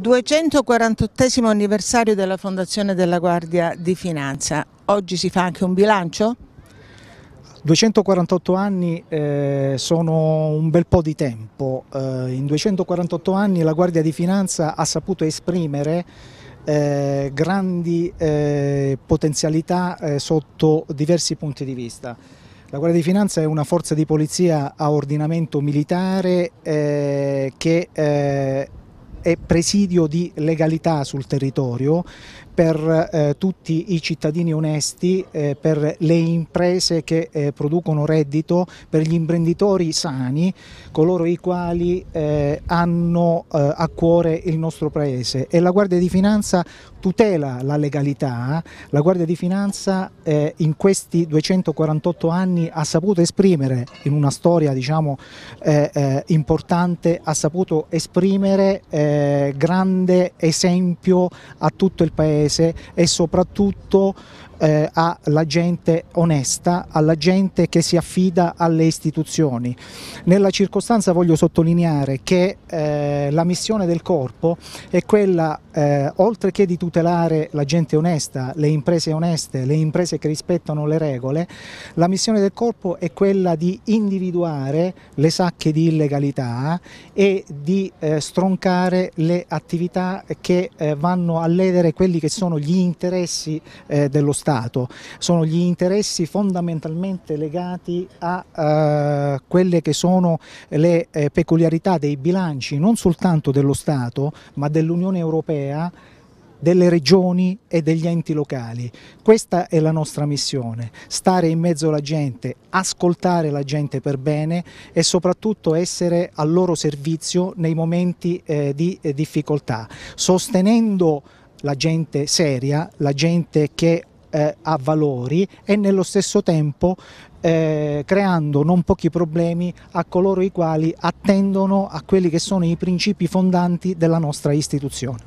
248 anniversario della fondazione della Guardia di Finanza, oggi si fa anche un bilancio? 248 anni eh, sono un bel po' di tempo, eh, in 248 anni la Guardia di Finanza ha saputo esprimere eh, grandi eh, potenzialità eh, sotto diversi punti di vista. La Guardia di Finanza è una forza di polizia a ordinamento militare eh, che eh, e presidio di legalità sul territorio per eh, tutti i cittadini onesti, eh, per le imprese che eh, producono reddito, per gli imprenditori sani, coloro i quali eh, hanno eh, a cuore il nostro Paese. E la Guardia di Finanza tutela la legalità, la Guardia di Finanza eh, in questi 248 anni ha saputo esprimere, in una storia diciamo, importante, ha saputo esprimere grande esempio a tutto il Paese imprese e soprattutto eh, alla gente onesta, alla gente che si affida alle istituzioni. Nella circostanza voglio sottolineare che eh, la missione del corpo è quella, eh, oltre che di tutelare la gente onesta, le imprese oneste, le imprese che rispettano le regole, la missione del corpo è quella di individuare le sacche di illegalità e di eh, stroncare le attività che eh, vanno a ledere quelli che sono sono gli interessi eh, dello Stato, sono gli interessi fondamentalmente legati a eh, quelle che sono le eh, peculiarità dei bilanci non soltanto dello Stato ma dell'Unione Europea delle regioni e degli enti locali. Questa è la nostra missione, stare in mezzo alla gente, ascoltare la gente per bene e soprattutto essere al loro servizio nei momenti eh, di eh, difficoltà, sostenendo la gente seria, la gente che eh, ha valori e nello stesso tempo eh, creando non pochi problemi a coloro i quali attendono a quelli che sono i principi fondanti della nostra istituzione.